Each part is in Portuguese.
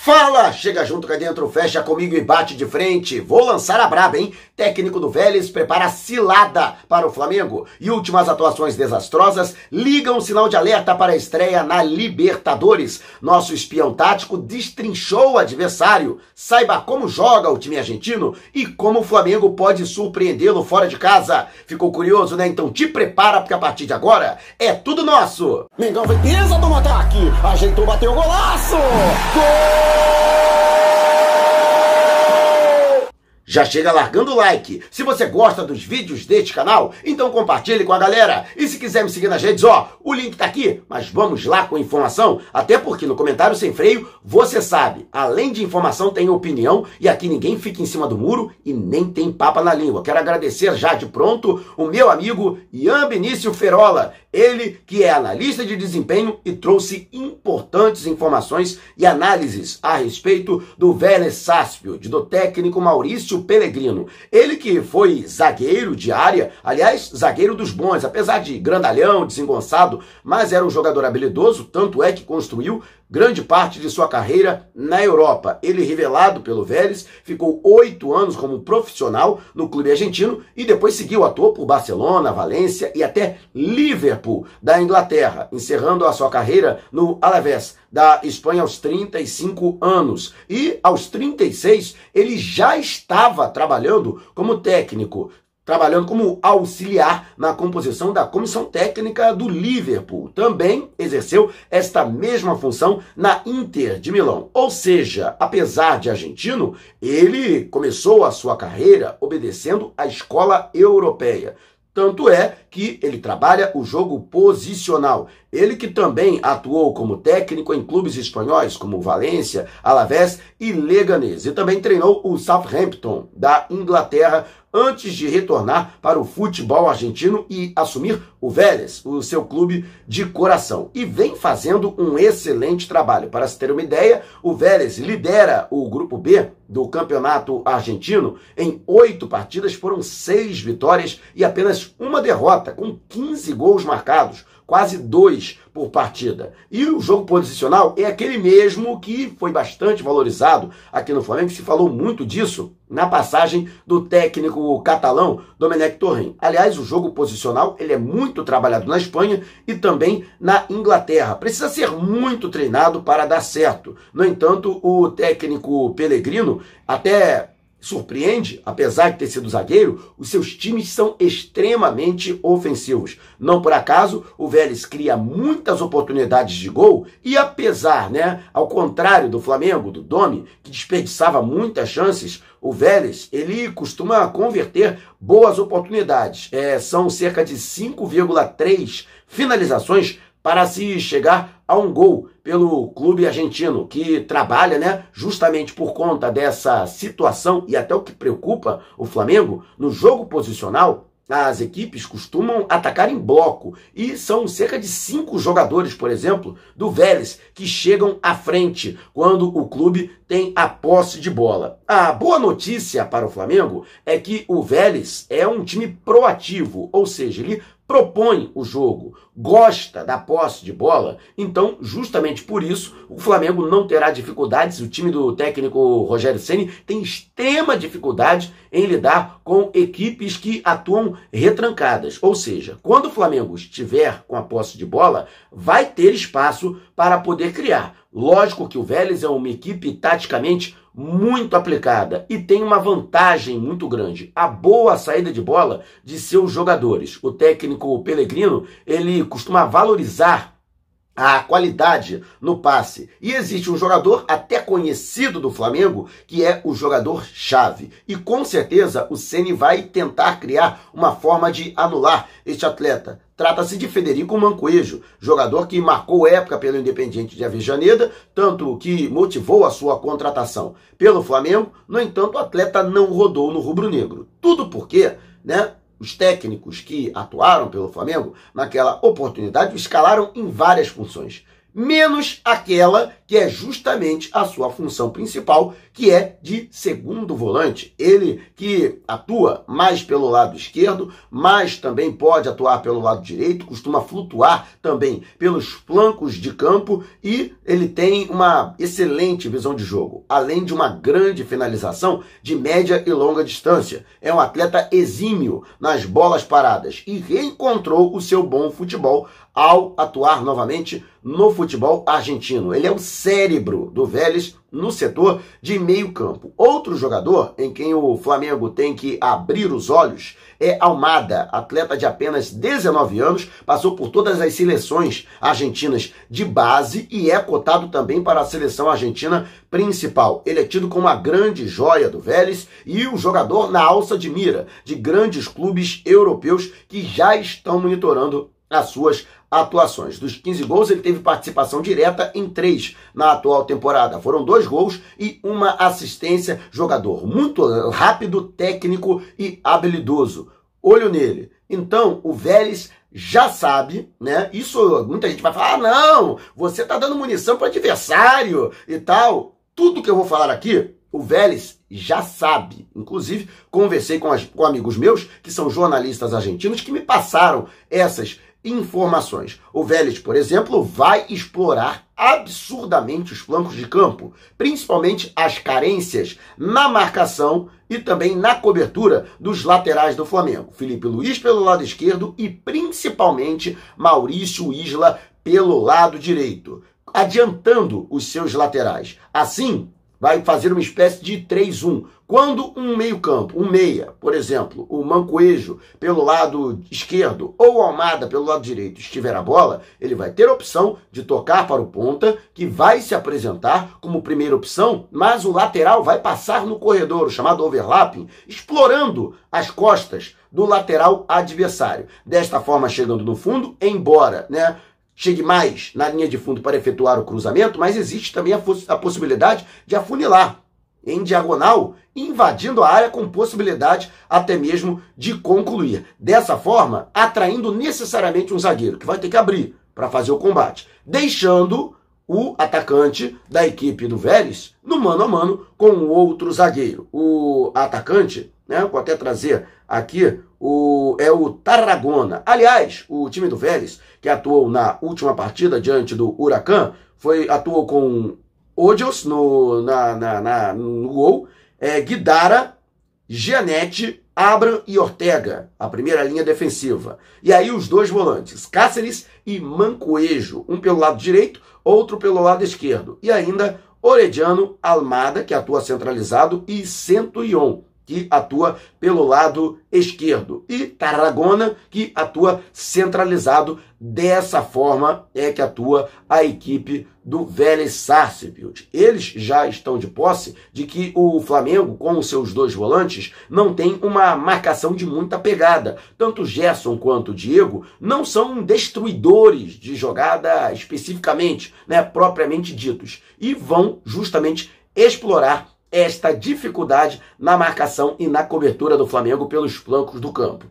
Fala! Chega junto, cá dentro, fecha comigo e bate de frente. Vou lançar a braba, hein? Técnico do Vélez prepara cilada para o Flamengo. E últimas atuações desastrosas ligam sinal de alerta para a estreia na Libertadores. Nosso espião tático destrinchou o adversário. Saiba como joga o time argentino e como o Flamengo pode surpreendê-lo fora de casa. Ficou curioso, né? Então te prepara, porque a partir de agora é tudo nosso! Mengão vem pesa no ataque! Ajeitou, bateu golaço! Gol! Já chega largando o like. Se você gosta dos vídeos deste canal, então compartilhe com a galera. E se quiser me seguir nas redes, ó, o link tá aqui, mas vamos lá com informação, até porque no comentário sem freio, você sabe, além de informação tem opinião e aqui ninguém fica em cima do muro e nem tem papa na língua. Quero agradecer já de pronto o meu amigo Ian Benício Ferola. Ele que é analista de desempenho e trouxe importantes informações e análises a respeito do Vélez Sáspio, do técnico Maurício Pellegrino. Ele que foi zagueiro de área, aliás, zagueiro dos bons, apesar de grandalhão, desengonçado, mas era um jogador habilidoso, tanto é que construiu grande parte de sua carreira na Europa. Ele, revelado pelo Vélez, ficou oito anos como profissional no clube argentino e depois seguiu a toa Barcelona, Valência e até Liverpool, da Inglaterra, encerrando a sua carreira no Alavés, da Espanha aos 35 anos. E aos 36, ele já estava trabalhando como técnico trabalhando como auxiliar na composição da comissão técnica do Liverpool. Também exerceu esta mesma função na Inter de Milão. Ou seja, apesar de argentino, ele começou a sua carreira obedecendo à escola europeia. Tanto é que ele trabalha o jogo posicional. Ele que também atuou como técnico em clubes espanhóis como Valência, Alavés e Leganés e também treinou o Southampton da Inglaterra antes de retornar para o futebol argentino e assumir o Vélez, o seu clube de coração. E vem fazendo um excelente trabalho. Para se ter uma ideia, o Vélez lidera o grupo B do campeonato argentino em oito partidas, foram seis vitórias e apenas uma derrota com 15 gols marcados, quase dois por partida. E o jogo posicional é aquele mesmo que foi bastante valorizado aqui no Flamengo, se falou muito disso na passagem do técnico catalão Domenech Torren. Aliás, o jogo posicional ele é muito trabalhado na Espanha e também na Inglaterra. Precisa ser muito treinado para dar certo. No entanto, o técnico Pellegrino até surpreende, apesar de ter sido zagueiro, os seus times são extremamente ofensivos. Não por acaso, o Vélez cria muitas oportunidades de gol e apesar, né, ao contrário do Flamengo, do Domi, que desperdiçava muitas chances, o Vélez, ele costuma converter boas oportunidades. É, são cerca de 5,3 finalizações para se chegar a um gol pelo clube argentino, que trabalha né, justamente por conta dessa situação e até o que preocupa o Flamengo, no jogo posicional, as equipes costumam atacar em bloco e são cerca de cinco jogadores, por exemplo, do Vélez que chegam à frente quando o clube tem a posse de bola. A boa notícia para o Flamengo é que o Vélez é um time proativo, ou seja, ele propõe o jogo, gosta da posse de bola, então, justamente por isso, o Flamengo não terá dificuldades. O time do técnico Rogério Ceni tem extrema dificuldade em lidar com equipes que atuam retrancadas. Ou seja, quando o Flamengo estiver com a posse de bola, vai ter espaço para poder criar. Lógico que o Vélez é uma equipe taticamente muito aplicada e tem uma vantagem muito grande, a boa saída de bola de seus jogadores. O técnico Pellegrino, ele costuma valorizar a qualidade no passe. E existe um jogador até conhecido do Flamengo, que é o jogador chave. E com certeza o Ceni vai tentar criar uma forma de anular este atleta. Trata-se de Federico Mancoejo, jogador que marcou época pelo Independiente de Avejaneda, tanto que motivou a sua contratação pelo Flamengo. No entanto, o atleta não rodou no rubro-negro. Tudo porque, né, os técnicos que atuaram pelo Flamengo naquela oportunidade escalaram em várias funções, menos aquela que é justamente a sua função principal, que é de segundo volante. Ele que atua mais pelo lado esquerdo, mas também pode atuar pelo lado direito, costuma flutuar também pelos flancos de campo e ele tem uma excelente visão de jogo, além de uma grande finalização de média e longa distância. É um atleta exímio nas bolas paradas e reencontrou o seu bom futebol ao atuar novamente no futebol argentino. Ele é um cérebro do Vélez no setor de meio campo. Outro jogador em quem o Flamengo tem que abrir os olhos é Almada, atleta de apenas 19 anos, passou por todas as seleções argentinas de base e é cotado também para a seleção argentina principal. Ele é tido como a grande joia do Vélez e o jogador na alça de mira de grandes clubes europeus que já estão monitorando as suas atuações. Dos 15 gols, ele teve participação direta em três na atual temporada. Foram dois gols e uma assistência. Jogador muito rápido, técnico e habilidoso. Olho nele. Então, o Vélez já sabe, né? Isso muita gente vai falar: ah, não, você tá dando munição para adversário e tal. Tudo que eu vou falar aqui, o Vélez já sabe. Inclusive, conversei com, as, com amigos meus que são jornalistas argentinos que me passaram essas informações. O Vélez, por exemplo, vai explorar absurdamente os flancos de campo, principalmente as carências na marcação e também na cobertura dos laterais do Flamengo. Felipe Luiz pelo lado esquerdo e principalmente Maurício Isla pelo lado direito, adiantando os seus laterais. Assim, vai fazer uma espécie de 3-1. Quando um meio-campo, um meia, por exemplo, o Mancoejo pelo lado esquerdo ou o Almada pelo lado direito estiver a bola, ele vai ter a opção de tocar para o ponta, que vai se apresentar como primeira opção, mas o lateral vai passar no corredor, chamado overlapping, explorando as costas do lateral adversário. Desta forma, chegando no fundo, embora, né? chegue mais na linha de fundo para efetuar o cruzamento, mas existe também a, a possibilidade de afunilar em diagonal, invadindo a área com possibilidade até mesmo de concluir. Dessa forma, atraindo necessariamente um zagueiro que vai ter que abrir para fazer o combate, deixando o atacante da equipe do Vélez no mano a mano com o outro zagueiro. O atacante, né, vou até trazer aqui o, é o Tarragona. Aliás, o time do Vélez, que atuou na última partida diante do Huracan, foi, atuou com Odios no, na, na, na, no gol, é, Guidara, Gianete, Abram e Ortega, a primeira linha defensiva. E aí os dois volantes, Cáceres e Mancoejo, um pelo lado direito, outro pelo lado esquerdo. E ainda Orediano, Almada, que atua centralizado, e Centurion que atua pelo lado esquerdo, e Tarragona, que atua centralizado. Dessa forma é que atua a equipe do Vélez Sarsfield. Eles já estão de posse de que o Flamengo, com os seus dois volantes, não tem uma marcação de muita pegada. Tanto Gerson quanto Diego não são destruidores de jogada especificamente, né, propriamente ditos, e vão justamente explorar esta dificuldade na marcação e na cobertura do Flamengo pelos flancos do campo.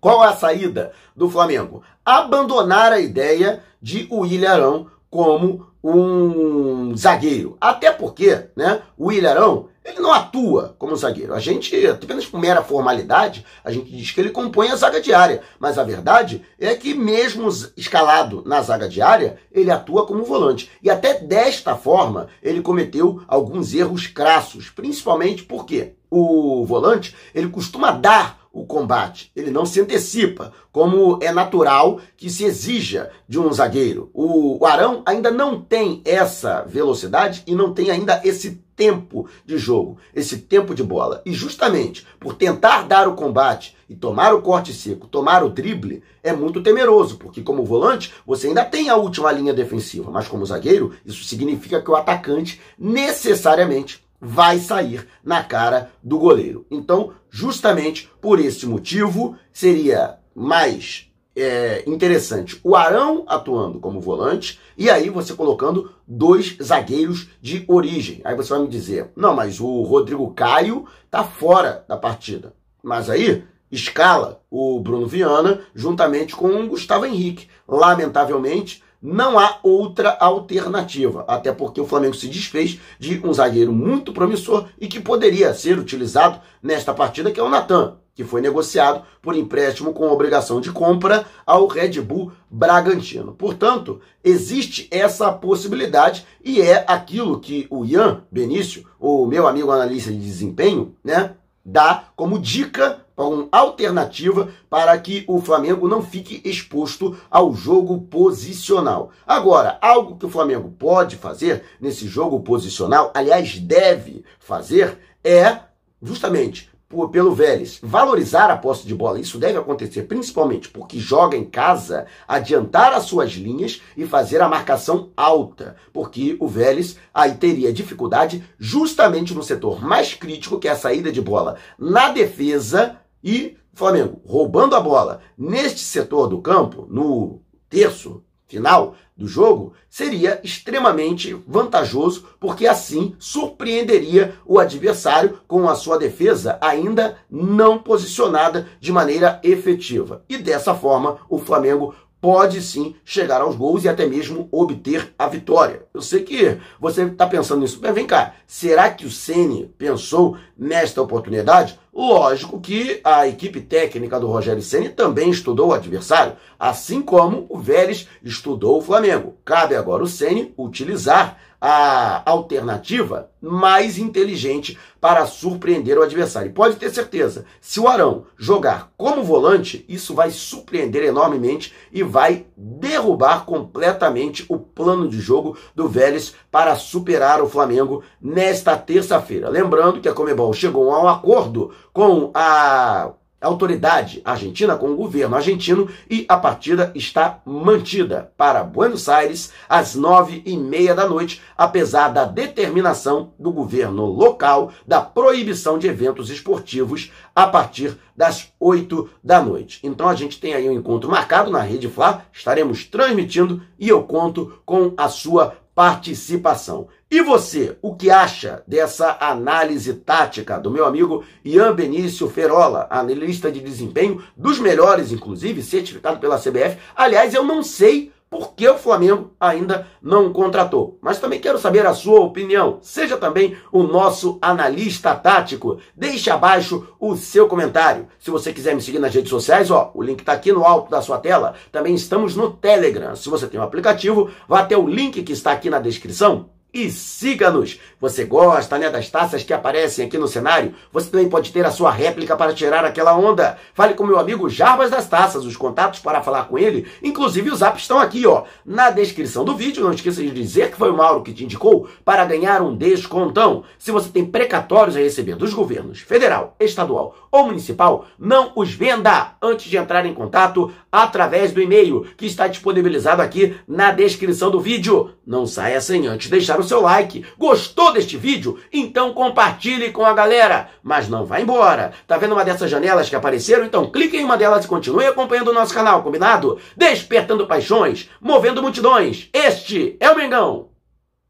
Qual a saída do Flamengo? Abandonar a ideia de o Ilharão como um zagueiro. Até porque né, o Ilharão ele não atua como zagueiro. A gente, apenas por mera formalidade, a gente diz que ele compõe a zaga diária. Mas a verdade é que, mesmo escalado na zaga diária, ele atua como volante. E até desta forma, ele cometeu alguns erros crassos. Principalmente porque o volante ele costuma dar o combate. Ele não se antecipa, como é natural que se exija de um zagueiro. O Arão ainda não tem essa velocidade e não tem ainda esse tempo de jogo, esse tempo de bola. E justamente por tentar dar o combate e tomar o corte seco, tomar o drible, é muito temeroso, porque como volante você ainda tem a última linha defensiva, mas como zagueiro, isso significa que o atacante necessariamente vai sair na cara do goleiro. Então, justamente por esse motivo, seria mais é, interessante. O Arão atuando como volante, e aí você colocando dois zagueiros de origem. Aí você vai me dizer, não, mas o Rodrigo Caio tá fora da partida. Mas aí escala o Bruno Viana juntamente com o Gustavo Henrique. Lamentavelmente, não há outra alternativa, até porque o Flamengo se desfez de um zagueiro muito promissor e que poderia ser utilizado nesta partida, que é o Natan que foi negociado por empréstimo com obrigação de compra ao Red Bull Bragantino. Portanto, existe essa possibilidade e é aquilo que o Ian Benício, o meu amigo analista de desempenho, né, dá como dica como alternativa para que o Flamengo não fique exposto ao jogo posicional. Agora, algo que o Flamengo pode fazer nesse jogo posicional, aliás, deve fazer, é justamente por, pelo Vélez valorizar a posse de bola, isso deve acontecer principalmente porque joga em casa, adiantar as suas linhas e fazer a marcação alta, porque o Vélez aí teria dificuldade justamente no setor mais crítico, que é a saída de bola na defesa e Flamengo roubando a bola neste setor do campo, no terço final do jogo seria extremamente vantajoso, porque assim surpreenderia o adversário com a sua defesa ainda não posicionada de maneira efetiva. E dessa forma, o Flamengo pode sim chegar aos gols e até mesmo obter a vitória. Eu sei que você está pensando nisso, mas vem cá, será que o Ceni pensou nesta oportunidade? Lógico que a equipe técnica do Rogério Ceni também estudou o adversário, assim como o Vélez estudou o Flamengo. Cabe agora o Ceni utilizar a alternativa mais inteligente para surpreender o adversário. E pode ter certeza, se o Arão jogar como volante, isso vai surpreender enormemente e vai derrubar completamente o plano de jogo do Vélez para superar o Flamengo nesta terça-feira. Lembrando que a Comebol chegou a um acordo com a autoridade argentina, com o governo argentino, e a partida está mantida para Buenos Aires às nove e meia da noite, apesar da determinação do governo local da proibição de eventos esportivos a partir das oito da noite. Então a gente tem aí um encontro marcado na Rede Fla, estaremos transmitindo e eu conto com a sua participação. E você, o que acha dessa análise tática do meu amigo Ian Benício Ferola, analista de desempenho, dos melhores, inclusive, certificado pela CBF? Aliás, eu não sei por que o Flamengo ainda não contratou. Mas também quero saber a sua opinião. Seja também o nosso analista tático. Deixe abaixo o seu comentário. Se você quiser me seguir nas redes sociais, ó, o link está aqui no alto da sua tela. Também estamos no Telegram. Se você tem o um aplicativo, vá até o link que está aqui na descrição e siga-nos. Você gosta, né, das taças que aparecem aqui no cenário? Você também pode ter a sua réplica para tirar aquela onda. Fale com meu amigo Jarbas das Taças, os contatos para falar com ele, inclusive os apps estão aqui, ó, na descrição do vídeo. Não esqueça de dizer que foi o Mauro que te indicou para ganhar um descontão. Se você tem precatórios a receber dos governos federal, estadual ou municipal, não os venda antes de entrar em contato através do e-mail que está disponibilizado aqui na descrição do vídeo. Não saia sem antes deixar o o seu like. Gostou deste vídeo? Então compartilhe com a galera. Mas não vá embora. Tá vendo uma dessas janelas que apareceram? Então clique em uma delas e continue acompanhando o nosso canal, combinado? Despertando paixões, movendo multidões. Este é o Mengão.